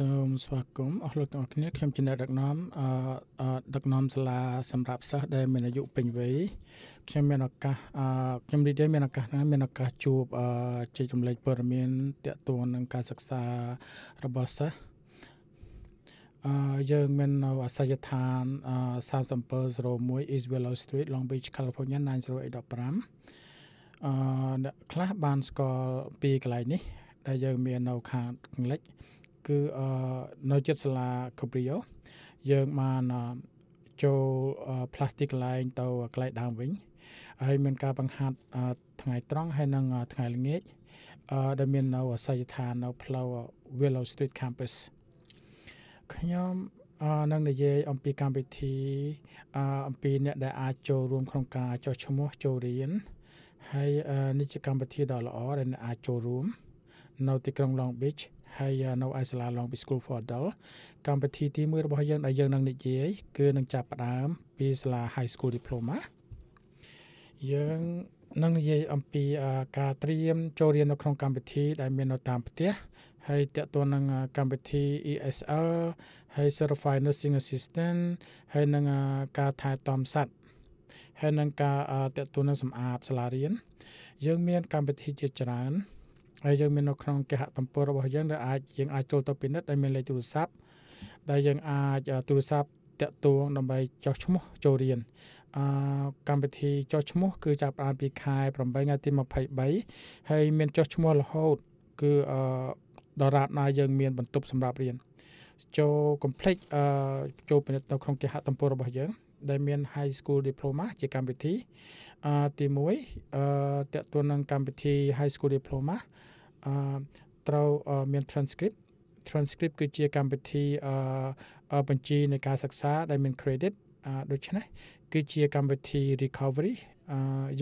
សូមស្វាគមន៍អស់លោកទាំងអស់គ្នាខ្ញុំជាអ្នកដឹកនាំអឺដឹកនាំសាលាសម្រាប់សិស្សដែលមានអាយុពេញវ័យខ្ញុំមានឱកាសអឺខ្ញុំរីករាយមានឱកាសណាមានឱកាសជួបអឺជជម្លែកព័ត៌មានតកតួននឹងការសិក្សារបស់សិស្សអឺយើងមាននៅអាសយដ្ឋាន3701 East Willow Street Long Beach California 90815អឺអ្នកខ្លះបានស្គាល់ពីកន្លែងនេះ ដែលយើងមាននៅខាងខាងលិចគឺនៅចិត្តសាលាកូប្រីយ៉ូយើងបានចូលផ្លាស់ទីកន្លែងទៅកន្លែងដើមវិញហើយ មានការបង្ហាត់ថ្ងៃត្រង់ហើយនិងថ្ងៃល្ងាចដែលមាននៅអាសយដ្ឋាននៅផ្លូវ Willow Street Campus ខ្ញុំនឹងនិយាយអំពីកម្មវិធីអំពីអ្នកដែល អាចចូលរួម ក្នុងការចុះឈ្មោះចូលរៀនហើយនេះជាកម្មវិធីដ៏ល្អដែលអ្នកអាចចូលរួម នៅទីក្រុង Long Beach ហើយនៅឯសាលា Long Beach School for Adults កម្មវិធីទី1របស់យើងដែលយើងនឹងនិយាយគឺនឹងចាប់ផ្ដើមពីសាលា High School Diploma យើងនឹងនិយាយអំពីការត្រៀមចូលរៀននៅក្នុងកម្មវិធីដែលមាននៅតាមផ្ទះហើយតកតននឹងកម្មវិធី ESL ហើយ Certified Nursing Assistant ហើយនឹងការថែទាំសត្វហើយនឹងការតកតននឹងសម្អាតសាលារៀនយើង មានកម្មវិធីជាច្រើនហើយយើងមាននៅក្នុងគេហទំព័ររបស់យើងដែលអាចយើងអាចចូលទៅពិនិត្យដែលមានលេខទូរស័ព្ទដែលយើងអាចទូរស័ព្ទតាក់ទងដើម្បីចុះឈ្មោះចូលរៀនអឺកម្មវិធីចុះឈ្មោះ គឺចាប់ផ្ដើមពីខែ8ថ្ងៃទី23ហើយមានចុះឈ្មោះរហូតគឺអឺដរាបណាយើងមាន បន្ទប់សម្រាប់រៀន ចូល complex អឺចូលពិនិត្យនៅក្នុងគេហទំព័ររបស់យើង ដែលមាន High School Diploma ជាកម្មវិធីអឺទី1អឺតកតួនឹងកម្មវិធី High School Diploma ត្រូវមាន transcript transcript គឺជាកម្មវិធីបញ្ជីនៃការសិក្សាដែលមាន credit ដូច្នេះគឺជាកម្មវិធី recovery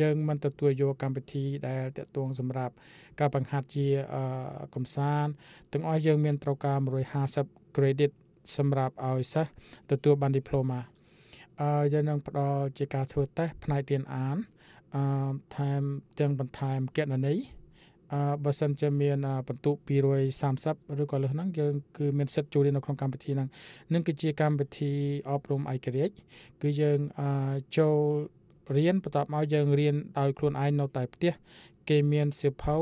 យើងមិនទទួលយកកម្មវិធីដែលតាក់ទងសម្រាប់ ការបង្ហាត់ជាកំសាន្តទាំងអស់យើងមានត្រូវការ150 credit សម្រាប់ឲ្យសិស្សទទួលបាន diploma អឺយើងនឹងផ្ដល់ជាការធ្វើតេស្តផ្នែករៀនអានអឺថែមទាំងបន្ថែមគណនីបើសិនជាមាន បន្ទុក230ឬក៏លើសហ្នឹងយើងគឺមានសិទ្ធិចូលរៀននៅក្នុងកម្មវិធីហ្នឹងនឹងគឺជាកម្មវិធីអប់រំឯករាជ្យគឺយើងចូលរៀនបន្ទាប់មកយើងរៀនដោយខ្លួនឯងនៅតែផ្ទះគេមានសៀវភៅ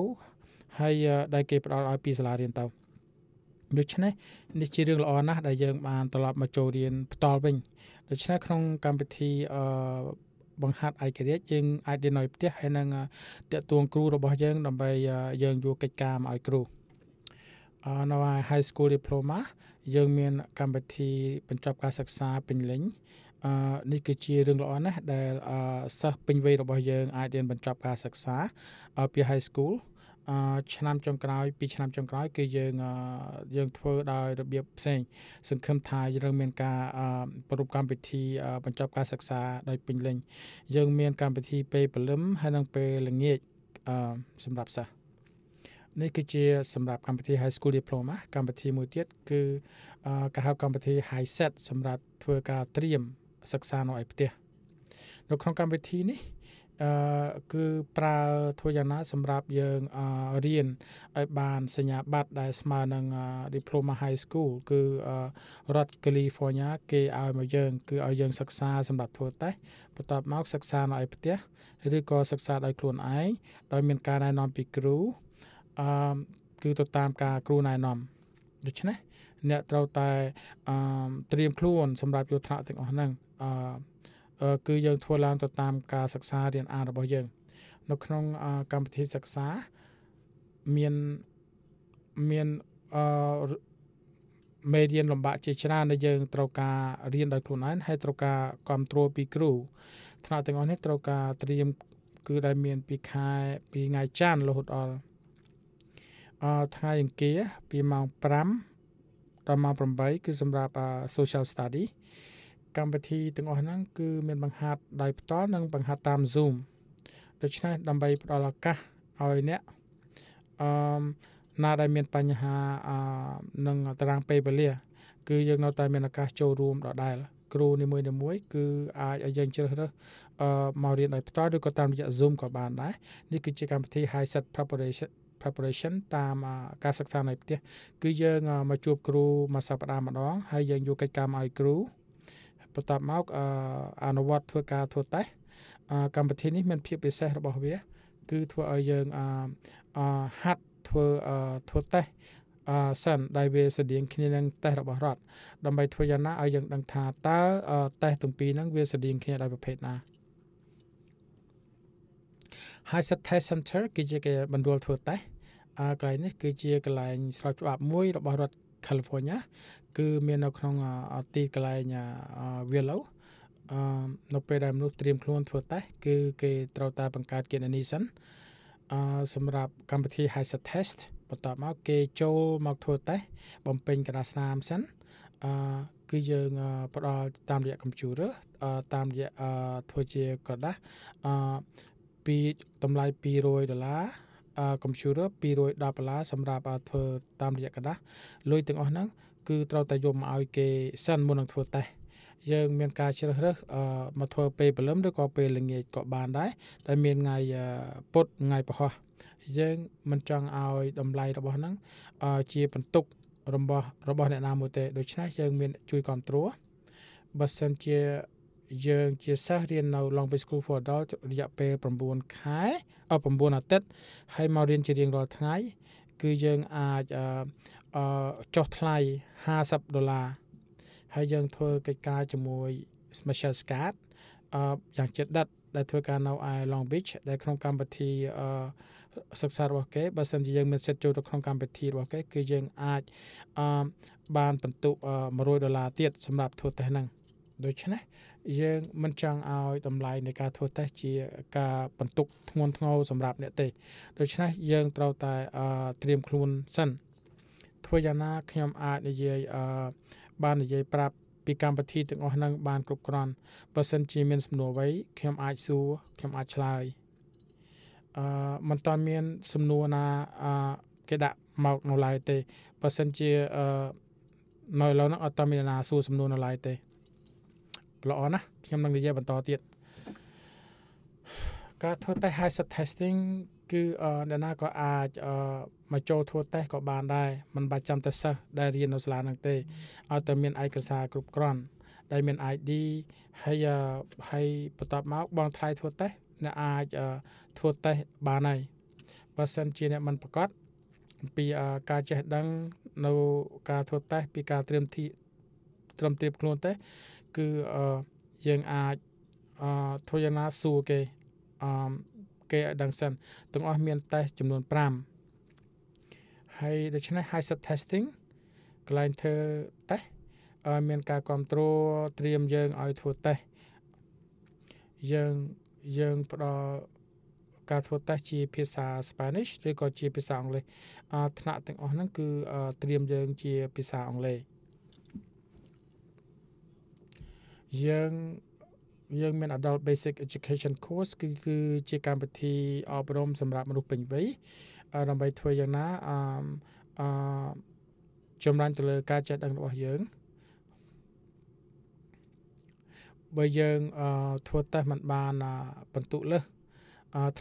ហើយដែលគេផ្ដល់ឲ្យពីសាលារៀនទៅដូច្នេះនេះជារឿងល្អណាស់ដែលយើងបានត្រឡប់មកចូលរៀនផ្ទាល់វិញដូច្នេះក្នុងកម្មវិធីអឺបង្ហាត់ឯករាជ្យយើងអាចរៀននៅផ្ទះហើយនឹងតាក់ទងគ្រូរបស់យើងដើម្បីយើងយកកិច្ចការមកឲ្យគ្រូនៅ high school diploma យើងមានកម្មវិធីបញ្ចប់ការសិក្សាពេញលេញអឺនេះគឺជារឿងល្អណាស់ដែលអឺសិស្សពេញវ័យរបស់យើងអាចរៀនបញ្ចប់ការសិក្សាពី high school ឆ្នាំចុងក្រោយពីឆ្នាំចុងក្រោយ គឺយើងយើងធ្វើដោយរបៀបផ្សេង សង្ឃឹមថាយើងមានការប្រពំកម្មវិធីបញ្ចប់ការសិក្សាដោយពេញលេញយើងមានកម្មវិធីពេលព្រលឹមហើយនិងពេលល្ងាចសម្រាប់សិស្សនេះគឺជា សម្រាប់កម្មវិធី High School Diploma កម្មវិធីមួយទៀតគឺគេហៅកម្មវិធី High Set សម្រាប់ធ្វើការត្រៀមសិក្សានៅឯផ្ទះនៅក្នុងកម្មវិធីនេះអឺគឺប្រើធ្វើយ៉ាងណាសម្រាប់យើងរៀនឲ្យបានសញ្ញាបត្រដែលស្មើនឹង Diploma High School គឺរដ្ឋ California គេឲ្យមកយើង គឺឲ្យយើងសិក្សាសម្រាប់ធ្វើតេស្តបន្ទាប់មកសិក្សានៅឲ្យផ្ទះឬក៏សិក្សាដោយខ្លួនឯងដោយមានការណែនាំពីគ្រូអឺគឺទៅតាមការគ្រូណែនាំដូច្នេះអ្នកត្រូវតែអឺត្រៀមខ្លួនសម្រាប់យកថ្នាក់ទាំងអស់ហ្នឹងអឺគឺយើងធ្វើឡើងទៅតាមការសិក្សារៀនអានរបស់យើង នៅក្នុងកម្មវិធីសិក្សាមានមានអឺមេរៀនលំបាកជាច្រើនដែលយើង ត្រូវការរៀនដោយខ្លួនឯងហើយត្រូវការគ្រប់គ្រងពីគ្រូ ថ្នាក់ទាំងអស់នេះត្រូវការត្រៀមគឺដែលមានពីខែពីថ្ងៃច័ន្ទរហូតដល់អថ្ងៃអង្គារពីម៉ោង5ដល់ម៉ោង8គឺសម្រាប់ social study កម្មវិធីទាំងអស់ហ្នឹងគឺមានបង្ហាត់ដោយផ្ទាល់និងបង្ហាត់តាម Zoom ដូច្នេះដើម្បីផ្ដល់ឱកាសឲ្យអ្នកអឺណាដែលមានបញ្ហាអឺនឹងតារាងពេលវេលាគឺយើងនៅតែមានឱកាសចូលរួមដដែលគ្រូនីមួយៗគឺអាចឲ្យយើងជ្រើសរើសអឺមករៀនដោយផ្ទាល់ឬក៏តាមរយៈ Zoom ក៏បាន ដែរនេះគឺជាកម្មវិធី High Set Preparation preparation តាមការសិក្សានៅផ្ទះគឺយើងមកជួប គ្រូមួយសប្តាហ៍ម្ដងហើយយើងយកកិច្ចការមកឲ្យគ្រូបន្ទាប់មកអនុវត្តធ្វើការធ្វើតេស្តកម្មវិធីនេះមានភាពពិសេសរបស់វា គឺធ្វើឲ្យយើងហាត់ធ្វើធ្វើតេស្តអឺសិនដែលវាស្តៀងគ្នានឹងតេស្តរបស់រដ្ឋដើម្បី ធ្វើយ៉ាងណាឲ្យយើងដឹងថាតើតេស្តទាំងពីរហ្នឹងវាស្តៀងគ្នាដោយប្រភេទណាហើយ set test center គឺជាគេបណ្ដួលធ្វើតេស្តអើកន្លែងនេះគឺជាកន្លែងស្រាវជ្រាវច្បាប់មួយរបស់រដ្ឋ California គឺមាននៅក្នុងទីកន្លែងវាលអូនៅពេលដែលមនុស្សត្រៀមខ្លួន ធ្វើតេស្តគឺគេត្រូវតែបង្កើតគណនីសិនអឺសម្រាប់កម្មវិធី Hazard Test បន្ទាប់មកគេចូលមកធ្វើតេស្តបំពេញក្តារស្នាមសិនអឺគឺយើងផ្ដល់តាមរយៈកុំព្យូទ័រតាមរយៈធ្វើជាក្រដាស់អឺពីតម្លៃ200ដុល្លារកុំព្យូទ័រ210ដុល្លារសម្រាប់ធ្វើតាមរយៈក្រដាស់លុយទាំងអស់ហ្នឹងគឺត្រូវតែយកមកឲ្យគេសិនមុននឹងធ្វើតេស្តយើងមានការជ្រើសរើសមកធ្វើពេលព្រលឹមឬក៏ពេលល្ងាចក៏បានដែរតែមានថ្ងៃពុធថ្ងៃពហុយើងមិនចង់ឲ្យតម្លៃរបស់ហ្នឹងជាបន្ទុក របស់របស់អ្នកណាមួយទេ ដូច្នេះយើងមានជួយគ្រប់គ្រងបើសិនជាយើងជាសិស្សរៀននៅ Long Beach School for Adults រយៈពេល9ខែ9អាទិត្យហើយមករៀនជារៀងរាល់ថ្ងៃគឺយើងអាចអឺចុះថ្លៃ50ដុល្លារហើយយើងធ្វើកិច្ចការជាមួយ Special Scat អឺយ៉ាងជិតដិតដែលធ្វើការនៅឯ Long Beach ដែលក្នុងកម្មវិធីអឺសិក្សារបស់គេបើសិនជាយើងមានសិទ្ធិចូលទៅក្នុងកម្មវិធីរបស់គេគឺយើងអាចអឺបានពិន្ទុ100ដុល្លារទៀតសម្រាប់ធ្វើតេស្តហ្នឹងដូច្នេះយើងមិនចង់ឲ្យតម្លៃនៃការធ្វើតេស្តជាការបន្ទុកធ្ងន់ធ្ងរសម្រាប់អ្នកទេដូច្នេះយើងត្រូវតែត្រៀមខ្លួនសិនធ្វើយ៉ាងណាខ្ញុំអាចនិយាយអឺបាននិយាយប្រាប់ពីកម្មវិធីទាំងអស់ហ្នឹងបានគ្រប់គ្រាន់បើសិនជាមានសំណួរអ្វីខ្ញុំអាចសួរខ្ញុំអាចឆ្លើយអឺមិនតាន់មានសំណួរណាអឺគេដាក់មកនៅឡើយទេបើសិនជាអឺនៅឥឡូវហ្នឹងអត់តាន់មានណាសួរសំណួរនៅឡើយទេល្អណាស់ខ្ញុំនឹងនិយាយបន្តទៀតការធ្វើតេស្ត high set testing គឺអ្នកណាក៏អាចមកចូលធ្វើតេស្តក៏បានដែរមិនបាច់ចាំតែសិស្សដែលរៀននៅសាលានឹងទេឲ្យតែមានឯកសារគ្រប់គ្រាន់ ដែលមាន ID ហើយហើយបន្ទាប់មកបងថ្លៃធ្វើតេស្តអ្នកអាចធ្វើតេស្តបានហើយបើសិនជាអ្នកមិនប្រកបពីការចេះដឹងនៅការធ្វើតេស្តពីការត្រៀមទីត្រឹមត្រៀមខ្លួនតេស្តគឺយើងអាចធ្វើយ៉ាងណាសួរគេអឺគេឲ្យដឹងសិនទាំងអស់មានតេស្តចំនួន5ហើយដូច្នេះ high set testing កន្លែងធ្វើតេស្តឲ្យមានការគ្រប់គ្រងត្រៀមយើងឲ្យធ្វើតេស្តយើងយើងផ្ដល់ការធ្វើតេស្តជាភាសា Spanish ឬក៏ជាភាសាអង់គ្លេសថ្នាក់ទាំងអស់ហ្នឹងគឺត្រៀមយើងជាភាសាអង់គ្លេសយើងយើងមាន Adult Basic Education Course គឺគឺជាកម្មវិធីអប់រំសម្រាប់មនុស្សពេញវ័យដើម្បីធ្វើយ៉ាងណាអឺចម្រាញ់ទៅលើ ការចេះដឹងរបស់យើងបើយើងធ្វើតេស្តមិនបានបន្ទុលើស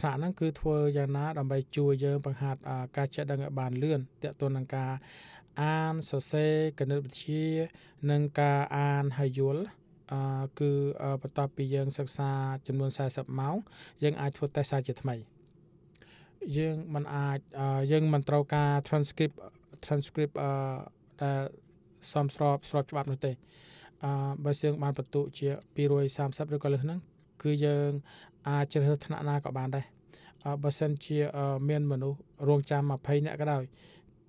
ថ្នាក់ហ្នឹងគឺធ្វើយ៉ាងណាដើម្បី ជួយយើងបង្ហាត់ការចេះដឹងឲ្យបានលឿនតកតននឹងការអានសរសេរគណិតវិទ្យានិងការអានហើយយល់គឺបន្ទាប់ពីយើងសិក្សាចំនួន40ម៉ោងយើងអាចធ្វើតេស្តសាជាថ្មីយើងមិនអាចយើងមិនត្រូវការ transcript transcript ដែលសមស្របស្របច្បាប់នោះទេអឺបើយើងបានបន្ទុកជា230ឬក៏លើសហ្នឹងគឺយើង អាចជ្រើសរើសថ្នាក់ណាក៏បានដែរអឺបើសិនជាមានមនុស្សរងចាំ20នាក់ក៏ដោយ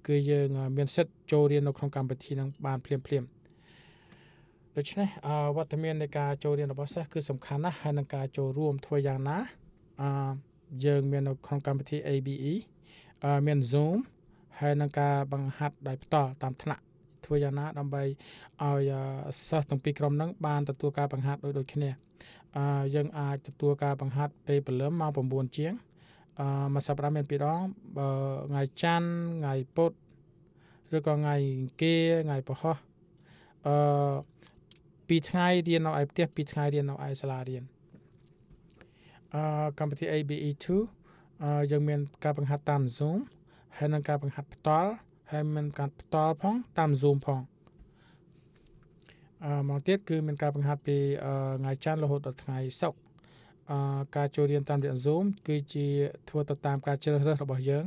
គឺយើងមានសិទ្ធចូលរៀននៅក្នុងកម្មវិធីហ្នឹងបានភ្លាមភ្លាមៗដូច្នេះវត្តមាននៃការចូលរៀនរបស់សិស្សគឺសំខាន់ណាស់ហើយនឹងការចូលរួមធ្វើយ៉ាងណាអឺយើង មាននៅក្នុងកម្មវិធី ABE អឺមាន Zoom ហើយនឹងការបង្ហាត់ដោយផ្ទាល់តាមថ្នាក់ធ្វើយ៉ាងណាដើម្បីឲ្យសិស្សទាំងពីរក្រុមហ្នឹងបានទទួលការបង្ហាត់ដូចដូចគ្នាអឺយើងអាចទទួលការបង្ហាត់ពេលព្រលឹមម៉ោង9ជាងអឺមួយសប្តាហ៍មានពីរដងបើថ្ងៃច័ន្ទថ្ងៃពុធឬក៏ថ្ងៃអង្គារថ្ងៃពហុអឺ2ថ្ងៃរៀននៅឯផ្ទះ2ថ្ងៃរៀននៅឯសាលារៀនអឺកម្មវិធី ABE2 អឺយើងមាន ការបង្ហាត់តាម Zoom ហើយនឹងការបង្ហាត់ផ្ទាល់ហើយមានការផ្ទាល់ផងតាម Zoom ផងអឺមកទៀតគឺមានការបង្ហាត់ពីថ្ងៃច័ន្ទរហូតដល់ថ្ងៃសុក្រអឺការចូលរៀនតាមរយៈ Zoom គឺជា ធ្វើទៅតាមការជ្រើសរើសរបស់យើង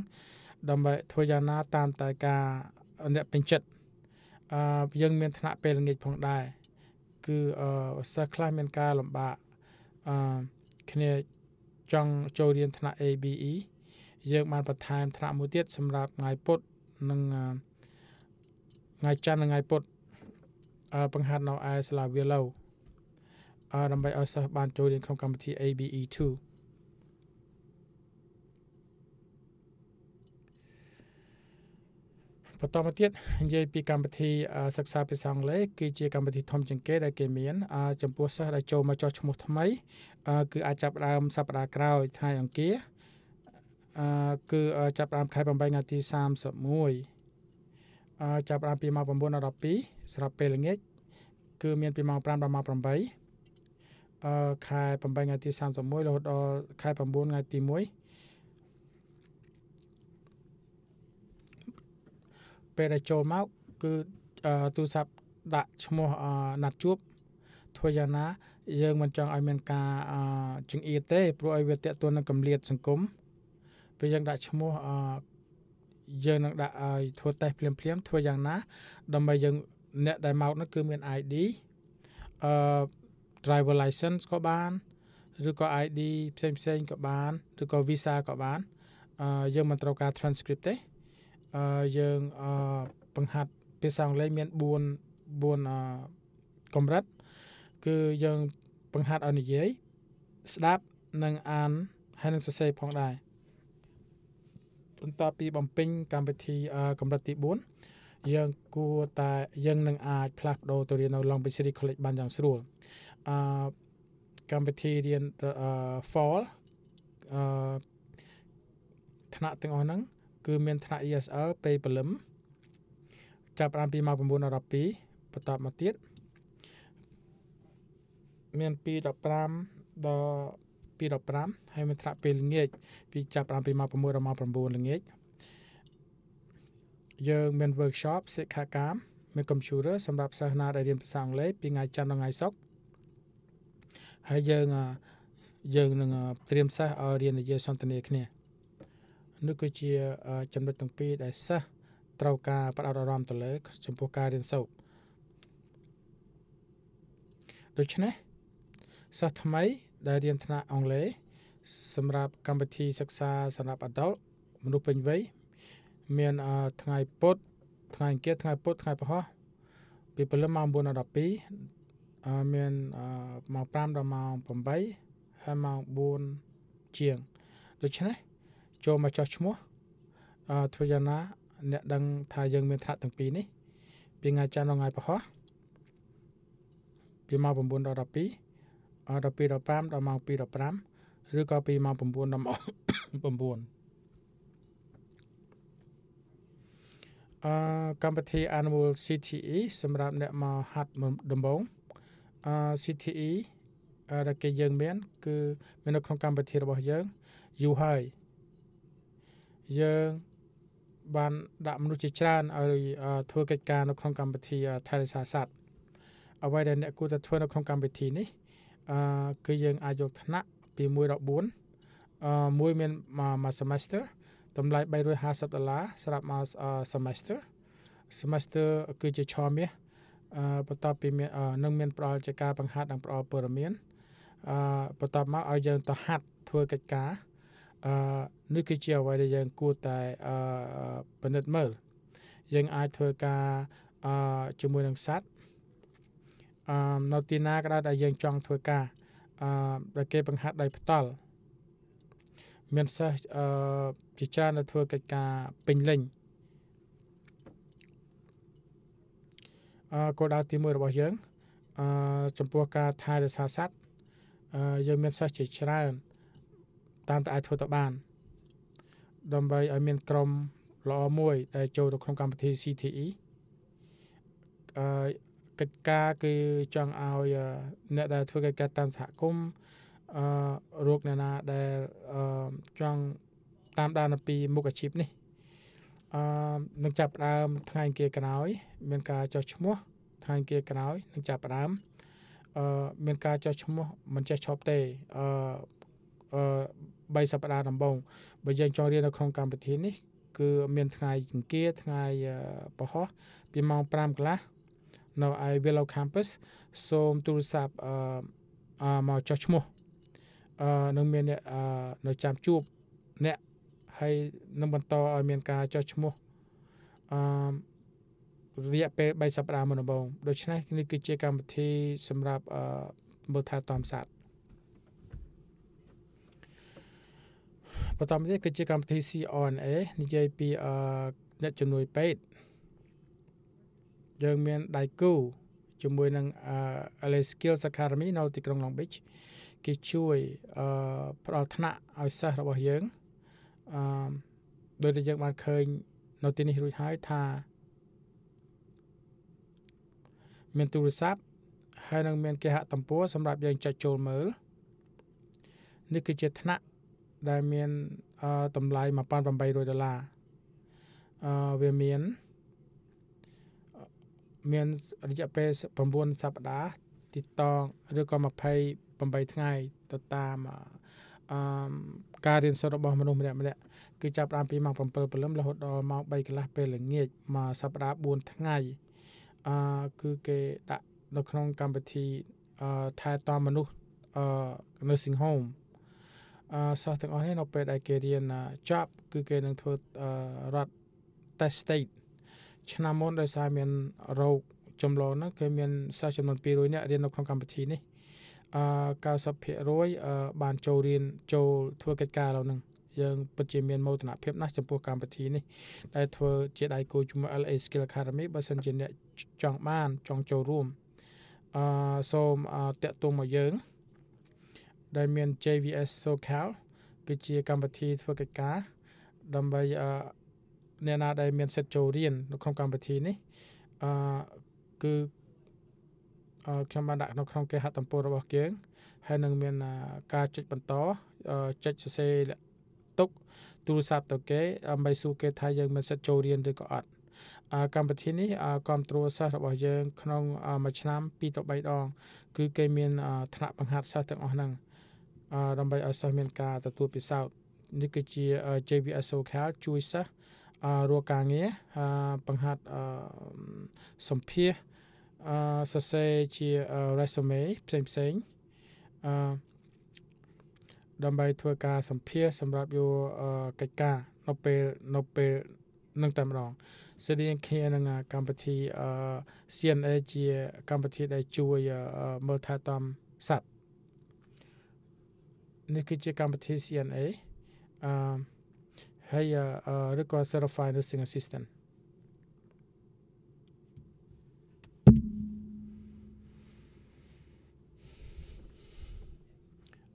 ដើម្បីធ្វើយ៉ាងណាតាមតែការអ្នកពេញចិត្តអឺយើងមានថ្នាក់ពេលល្ងាចផងដែរគឺសិស្សខ្លះមានការលំបាកអឺគ្នាចង់ចូលរៀនថ្នាក់ ABE យើងបានបន្ថែមថ្នាក់មួយទៀតសម្រាប់ថ្ងៃពុទ្ធនិងថ្ងៃច័ន្ទនិងថ្ងៃពុទ្ធបង្ហាត់នៅឯសាលាវាឡូវដើម្បីឲ្យសិស្សបានចូលរៀនក្នុងកម្មវិធី ABE 2បន្តមកទៀតនិយាយពីកម្មវិធីសិក្សាភាសាអង់គ្លេសគឺជា កម្មវិធីធំជាងគេ ដែលគេមាន ចំពោះសិស្សដែលចូលមកចុះឈ្មោះថ្មី គឺអាចចាប់ផ្ដើមសប្ដាហ៍ក្រោយថ្ងៃអង្គារអឺគឺចាប់ផ្ដើមខែ8ថ្ងៃទី31អឺចាប់ផ្ដើមពីម៉ោង9ដល់12ស្រាប់ពេលល្ងាចគឺ មាន ពីម៉ោង5ដល់ម៉ោង8អឺខែ8ថ្ងៃទី31រហូតដល់ខែ9ថ្ងៃទី1ពេលដែលចូលមកគឺទូរស័ព្ទដាក់ឈ្មោះណាត់ជួបធ្វើយ៉ាងណា យើងមិនចង់ឲ្យមានការចង្អៀតទេព្រោះឲ្យវាតេតួនឹងកម្លាតសង្គមពេលយើងដាក់ឈ្មោះយើងនឹងដាក់ឲ្យធ្វើតេស្តភ្លាមភ្លាម ធ្វើយ៉ាងណាដើម្បីយើងអ្នកដែលមកនោះគឺមាន ID អឺ driver license ក៏បានឬក៏ ID ផ្សេងផ្សេងក៏បានឬក៏ visa ក៏បានអឺយើងមិនត្រូវការ transcript ទេយើងបង្ហាត់ភាសាអង់គ្លេសមាន4 4កម្រិត គឺយើងបង្ហាត់ឲ្យនិយាយស្ដាប់និងអានហើយនឹងសរសេរផងដែរបន្ទាប់ពីបំពេញកម្មវិធីកម្រិតទី4យើងគួរតែយើងនឹងអាចផ្លាស់ប្ដូរទៅរៀននៅ Long Beach City College បានយ៉ាងស្រួលអឺកម្មវិធីរៀន fall អឺថ្នាក់ទាំងអស់ហ្នឹងគឺមានថ្នាក់ ESL ពេលព្រលឹមចាប់ផ្ដើមពីម៉ោង9ដល់12បន្តមកទៀតមានពី15ដល់ពី15ហើយមានថ្នាក់ពេលល្ងាច ពីចាប់ផ្ដើមពីម៉ោង6ដល់ម៉ោង9ល្ងាចយើងមាន workshop សិក្ខាកាមមាន computer សម្រាប់សិស្សណាដែលរៀនភាសាអង់គ្លេសពីថ្ងៃច័ន្ទដល់ថ្ងៃសុក្រហើយយើងយើងនឹងត្រៀមសិស្សឲ្យរៀននិយាយសន្ទនាគ្នានោះគឺជាចំណុចទាំងពីរដែលសិស្សត្រូវការបដោតអារម្មណ៍ទៅលើចំពោះការរៀនសូត្រដូច្នេះសិស្សថ្មី ដែលរៀនថ្នាក់អង់គ្លេសសម្រាប់ កម្មវិធីសិក្សាសម្រាប់ adult មនុស្សពេញវ័យមានថ្ងៃពុធថ្ងៃអង្គារថ្ងៃពុធថ្ងៃពហុពីព្រលឹមម៉ោង9ដល់12មានម៉ោង5ដល់ម៉ោង8ហើយម៉ោង4ជាងដូច្នេះចូលមកចោះឈ្មោះអឺធ្វើយ៉ាងណា អ្នកដឹងថាយើង មានថ្នាក់ទាំងពីរនេះពីថ្ងៃច័ន្ទដល់ថ្ងៃពហុពីម៉ោង9ដល់12អត់ដល់2ដល់5ដល់ម៉ោង2ដល់5ឬក៏ពីម៉ោង9ដល់ម៉ោង9អឺកម្មវិធី Annual CTE សម្រាប់អ្នកមកហាត់ដំបូងអឺ CTE ដែលគេយើងមាន គឺ មាននៅក្នុងកម្មវិធីរបស់យើងយូរហើយយើងបានដាក់មនុស្សជាច្រើនឲ្យធ្វើកិច្ចការនៅក្នុងកម្មវិធីថែរក្សាសត្វអ្វីដែលអ្នកគួរតែធ្វើនៅក្នុងកម្មវិធីនេះអឺគឺយើងអាចយកថ្នាក់ពី1ដល់4អឺមួយមានមួយ semester តម្លៃ350ដុល្លារសម្រាប់មក semester semester គឺជាឆមាសអឺបន្ទាប់ពីមាននឹងមានផ្ដល់ជាការបង្ហាត់និងផ្ដល់ព័ត៌មានអឺបន្ទាប់មកឲ្យយើងទៅហាត់ធ្វើកិច្ចការអឺនេះគឺជាអ្វីដែលយើងគួរតែអឺពិនិត្យមើល យើងអាចធ្វើការអឺជាមួយនឹងសัตว์អឺនៅទីណាក៏ដោយដែលយើងចង់ធ្វើការអឺដែលគេបង្ហាត់ដោយផ្ទាល់មានសិស្សអឺជាច្រើនដែលធ្វើកិច្ចការពេញលេញអឺគោលដៅទី1របស់យើងអឺចំពោះការថែរក្សាសัตว์អឺយើងមានសិស្សជាច្រើនអឺតាមតែអាចធ្វើទៅបានដើម្បីឲ្យមានក្រុមល្អមួយ ដែលចូលទៅក្នុងកម្មវិធី CTE អឺកិច្ចការគឺចង់ឲ្យអ្នកដែលធ្វើកិច្ចការតាមសហគមន៍អឺរោគអ្នកណាដែលអឺចង់តាមដានពីមុខអាជីពនេះអឺនឹងចាប់ផ្ដើមថ្ងៃអង្គារក្រោយ មានការចុះឈ្មោះថ្ងៃអង្គារក្រោយនឹងចាប់ផ្ដើមអឺមាន ការចុះឈ្មោះ មិនចេះឈប់ទេអឺអឺ3សប្តាហ៍ដំបូងបើយើងចូលរៀននៅក្នុងកម្មវិធីនេះគឺមានថ្ងៃអង្គារថ្ងៃពហោះពីម៉ោង5កន្លះនៅឯ Willow Campus សូមទូរស័ព្ទអឺមកចុះឈ្មោះអឺនឹងមានអ្នកនៅចាំជួបអ្នកហើយនឹងបន្តឲ្យមានការចុះឈ្មោះអឺរយៈពេល3សប្តាហ៍មុនដំបូងដូច្នេះនេះគឺជាកម្មវិធីសម្រាប់មើលថែទាំសត្វបន្តមកទៀតគឺជាកម្មវិធី CRNA និយាយពីអ្នកជំនួយពេទ្យយើងមានដៃគូជាមួយនឹង LA Skills Academy នៅទីក្រុង Long Beach គេជួយផ្ដល់ថ្នាក់ឲ្យសិស្សរបស់យើងអឺដោយដែលយើងបានឃើញនៅទីនេះរួចហើយថាមានទូរស័ព្ទហើយនឹងមានគេហទំព័រសម្រាប់យើងចុចចូលមើលនេះគឺជាថ្នាក់ដែលមានតម្លៃ1800ដុល្លារអឺវាមានមានរយៈពេល9សប្តាហ៍ទីតងឬក៏28ថ្ងៃទៅតាមអឺការរៀនសូត្ររបស់មនុស្សម្នាក់ម្នាក់គឺចាប់ផ្ដើមពីម៉ោង7ព្រលឹមរហូតដល់ម៉ោង3កន្លះពេលល្ងាចមួយសប្តាហ៍4ថ្ងៃអឺគឺគេដាក់នៅក្នុង កម្មវិធីអឺថែទាំមនុស្សអឺនៅ Sing Home សិស្សទាំងអស់នេះនៅពេលដែលគេរៀនចប់គឺគេនឹងធ្វើរត់ test state ឆ្នាំមុនដោយសារមានរោគចម្លងហ្នឹងគឺមានសិស្សចំនួន200នាក់រៀននៅក្នុងកម្មវិធីនេះអឺ90%បានចូលរៀនចូលធ្វើកិច្ចការឥឡូវហ្នឹងយើងពិតជាមានមោទនភាពណាស់ចំពោះកម្មវិធីនេះដែលធ្វើជាដៃគូជាមួយ LA Skill Academy បើសិនជាអ្នកចង់បានចង់ចូលរួមអឺសូមតាក់ទងមកយើង096ដែលមាន JVS SoCal គឺជាកម្មវិធីធ្វើកិច្ចការ ដើម្បីអ្នកណាដែលមានសិទ្ធិចូលរៀននៅក្នុងកម្មវិធីនេះអឺគឺខ្ញុំបានដាក់នៅក្នុងគេហទំព័ររបស់យើងហើយនឹងមាន ការចុចបន្តចុចសរសេរទុកទូរស័ព្ទទៅគេដើម្បីសួរគេថាយើងមានសិទ្ធិចូលរៀនឬក៏អត់កម្មវិធីនេះគ្រប់គ្រងសិស្សរបស់យើង ក្នុងមួយឆ្នាំ2ទៅ3ដង គឺគេមាន ថ្នាក់បង្ហាត់សិស្សទាំងអស់ហ្នឹងដើម្បីឲ្យសិស្សមានការទទួលពិសោធន៍នេះគឺជា JVS Social ជួយសិស្សរកការងារបង្ហាត់សម្ភាសសរសេរជា resume ផ្សេងផ្សេងអឺដើម្បីធ្វើការសម្ភាសសម្រាប់យកកិច្ចការនៅពេលនៅពេលនឹងតែម្ដងស្តីងគ្នានឹងកម្មវិធី CNA ជាកម្មវិធីដែលជួយមើលថែទាំសត្វនេះគឺជាកម្មវិធី CNA អឺហើយឬក៏ Certified Nursing Assistant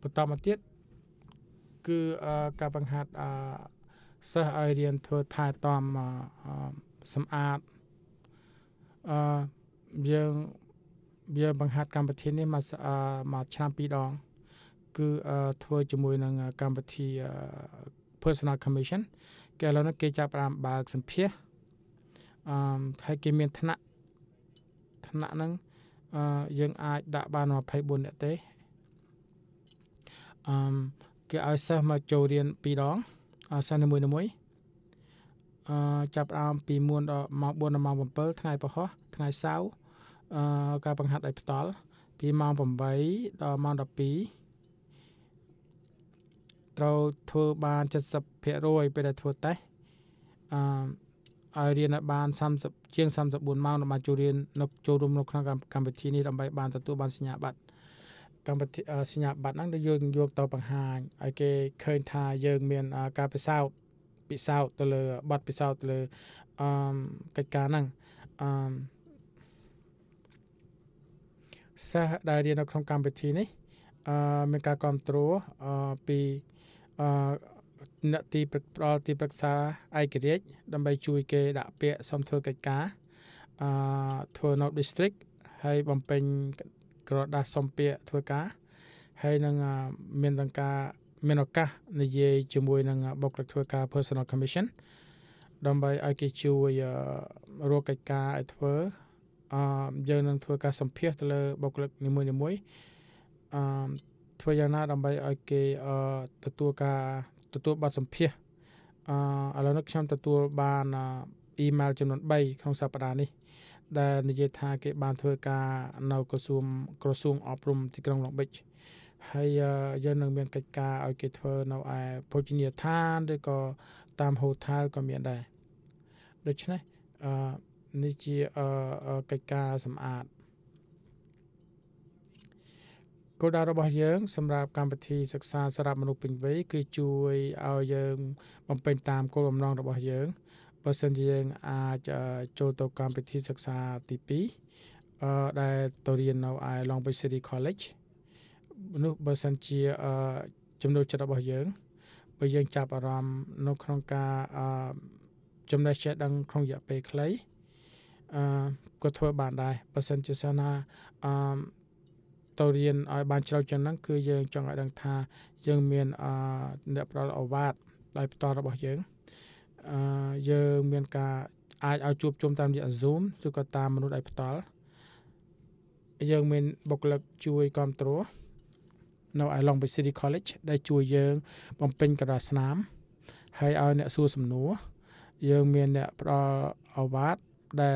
បន្តមកទៀតគឺការបង្ហាត់សិស្សឲ្យរៀនធ្វើថែទាំសម្អាតអឺយើងយើងបង្ហាត់កម្មវិធីនេះមកមកឆ្នាំ2ដងគឺធ្វើជាមួយនឹងកម្មវិធី personal commission គេឥឡូវនេះគេចាប់បានបើកសម្ភារអឺហើយគេមានឋានៈឋានៈហ្នឹងអឺយើងអាចដាក់បាន24នាក់ទេអឺគេឲ្យសិស្សមកចូលរៀន2ដងសិស្សនីមួយៗអឺចាប់ដើមពី4ដល់ម៉ោង4ដល់ម៉ោង7ថ្ងៃពហុថ្ងៃសៅរ៍អឺការបង្ហាត់ដោយផ្ទាល់ពីម៉ោង8ដល់ម៉ោង12ត្រូវធ្វើបាន70%ពេលដែលធ្វើតេស្តអឺឲ្យរៀនឲ្យបាន30ជាង34ម៉ោងដើម្បីចូលរៀននៅចូលរួមនៅក្នុងកម្មវិធីនេះដើម្បីបានទទួលបានសញ្ញាបត្រកម្មវិធីសញ្ញាបត្រហ្នឹងដែលយើងយកទៅបង្ហាញឲ្យគេឃើញថាយើង មានការពិសោធន៍ពិសោធន៍ទៅលើប័ណ្ណពិសោធន៍ទៅលើអឺកិច្ចការហ្នឹងអឺសិស្សដែលរៀននៅក្នុងកម្មវិធីនេះអឺមានការគ្រប់គ្រងពីអឺអ្នកទីផ្ដល់ទីប្រឹក្សាឯករាជ្យដើម្បីជួយគេដាក់ពាក្យសុំធ្វើកិច្ចការអឺធ្វើ North District ហើយបំពេញក្រដាសសុំពាក្យធ្វើការហើយនឹងមានទាំងការ មានឱកាសនិយាយជាមួយនឹងបុគ្គលិកធ្វើការ Personal Commission ដើម្បីឲ្យគេជួយរកកិច្ចការឲ្យធ្វើអឺយើងនឹងធ្វើការសម្ភាសទៅលើបុគ្គលិកនីមួយៗអឺធ្វើយ៉ាងណាដើម្បីឲ្យគេទទួលការទទួលប័ណ្ណសម្ភារអឺឥឡូវនេះខ្ញុំទទួលបានអ៊ីមែលចំនួន3ក្នុងសប្តាហ៍នេះ ដែលនិយាយថា គេបានធ្វើការ នៅក្រសួងក្រសួងអប់រំទីក្រុងឡង់បិច ហើយយើងនឹងមានកិច្ចការឲ្យគេធ្វើនៅឯភោជនីយដ្ឋានឬក៏តាមហូថែលក៏មានដែរដូច្នេះអឺនេះជាកិច្ចការសម្អាតគោលដៅរបស់យើង សម្រាប់កម្មវិធីសិក្សាសម្រាប់មនុស្សពេញវ័យគឺជួយឲ្យយើងបំពេញតាមគោលបំណងរបស់យើងបើសិនជាយើង អាចចូលទៅកម្មវិធីសិក្សាទី2អឺដែលទៅរៀននៅឯ Long Beach City College នោះបើសិនជាអឺចំណុចចិត្តរបស់យើងបើយើងចាប់អារម្មណ៍នៅក្នុងការអឺចំណេះចេះដឹងក្នុងរយៈពេលខ្លីអឺក៏ធ្វើបានដែរបើសិនជាសិនណាអឺទៅរៀនឲ្យបានជ្រៅជាងហ្នឹងគឺយើងចង់ឲ្យដឹងថាយើងមានអ្នកផ្ដល់អវាទដោយផ្ទាល់របស់យើងអឺយើងមានការអាចឲ្យជួបជុំតាមរយៈ Zoom ឬក៏តាមមនុស្សដោយផ្ទាល់យើងមានបុគ្គលិកជួយគ្រប់គ្រងនៅឯ Long Beach City College ដែលជួយយើងបំពេញការស្នាមហើយឲ្យអ្នកសួរសំណួរយើងមានអ្នកផ្ដល់អវាទដែល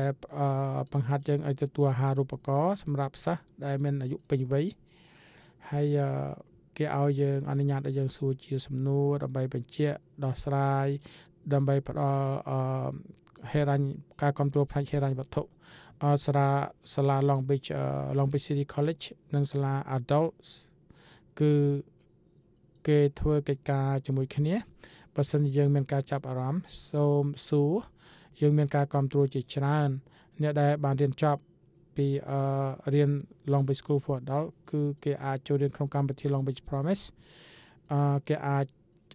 បង្ហាត់យើងឲ្យទទួលអាហារូបករណ៍សម្រាប់សិស្សដែលមានអាយុពេញវ័យហើយគេឲ្យយើងអនុញ្ញាតឲ្យយើងសួរជាសំណួរដើម្បីបញ្ជាក់ដោះស្រាយដើម្បីផ្ដល់ហេរ៉ាញ់ការគ្រប់គ្រងផ្នែកហេរ៉ាញ់វត្ថុអសារាសាលា Long Beach Long Beach City College និងសាលា Adults គឺគេធ្វើកិច្ចការជាមួយគ្នាបើសិនជាយើង មាន ការចាប់អារម្មណ៍សូមសួរយើងមានការគ្រប់គ្រងជាច្រើន អ្នកដែលបានរៀនចប់ពីរៀន Long Beach School for Adult គឺគេអាចចូលរៀនក្នុងកម្មវិធី Long Beach Promise អឺគេអាច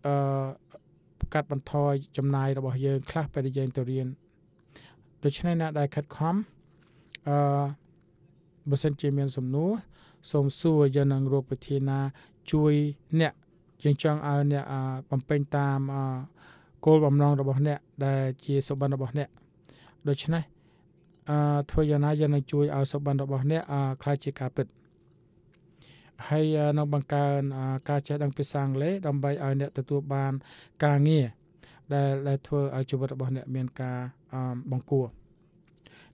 អឺកាត់បន្ថយចំណាយរបស់យើង ខ្លះពេលដែលយើងទៅរៀនដូច្នេះអ្នកដែលខិតខំអឺបើសិនជាមានសំណួរសូមសួរយើងនឹងរកវិធីណាជួយអ្នកយើងចង់ឲ្យអ្នកបំពេញតាមអឺគោលបំណងរបស់អ្នកដែលជាសុបិនរបស់អ្នកដូច្នេះអឺធ្វើយ៉ាងណាយ៉ាងនឹងជួយឲ្យសុបិនរបស់អ្នកខ្លាចជាការពិតហើយនឹងបង្កើនការចេះដឹងភាសាអង់គ្លេសដើម្បីឲ្យអ្នកទទួលបានការងារដែលដែលធ្វើឲ្យជីវិតរបស់អ្នក មានការបង្គួរ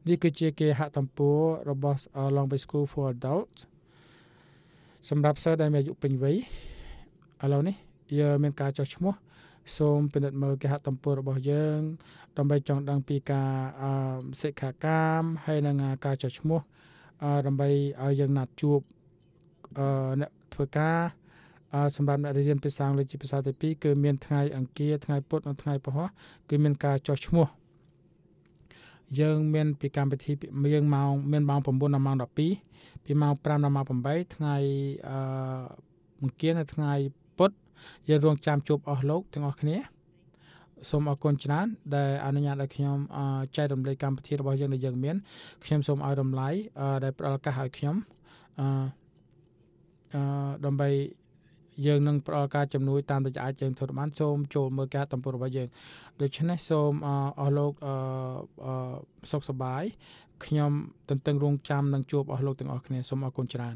នេះគឺជាគេហទំព័ររបស់ Long Bay School for Adults សម្រាប់សិស្សដែលមានអាយុពេញវ័យឥឡូវនេះយើងមានការចុះឈ្មោះសូមពិនិត្យមើលគេហទំព័ររបស់យើងដើម្បីចង់ដឹងពីការសិក្ខាកាមហើយនិងការចុះឈ្មោះដើម្បីឲ្យយើងណាត់ជួបអ្នកធ្វើការសម្រាប់អ្នករៀនភាសាអង់គ្លេសជាភាសាទី2គឺមានថ្ងៃ អង្គារថ្ងៃពុធនិងថ្ងៃពហុគឺមានការចុះឈ្មោះយើងមាន ពីកម្មវិធីយើងម៉ោងមានម៉ោង9ដល់ម៉ោង12ពីម៉ោង5ដល់ម៉ោង8ថ្ងៃអង្គារនៅថ្ងៃពុទ្ធយើងរងចាំជួបអស់លោកទាំងអស់គ្នាសូមអរគុណច្រើនដែលអនុញ្ញាតឲ្យខ្ញុំចែករំលែកកម្មវិធីរបស់យើងដែលយើងមានខ្ញុំសូមឲ្យតម្លៃដែលផ្ដល់ឱកាសឲ្យខ្ញុំអឺដើម្បីយើងនឹងផ្ដល់ការជំនួយតាមរយៈអាចយើងធ្វើបាន សូមចូលមើលការតំពុរបស់យើងដូច្នេះសូមអស់លោកអឺសុខសប្បាយខ្ញុំទន្ទឹងរង់ចាំនឹងជួបអស់លោកទាំងអស់គ្នាសូមអរគុណច្រើន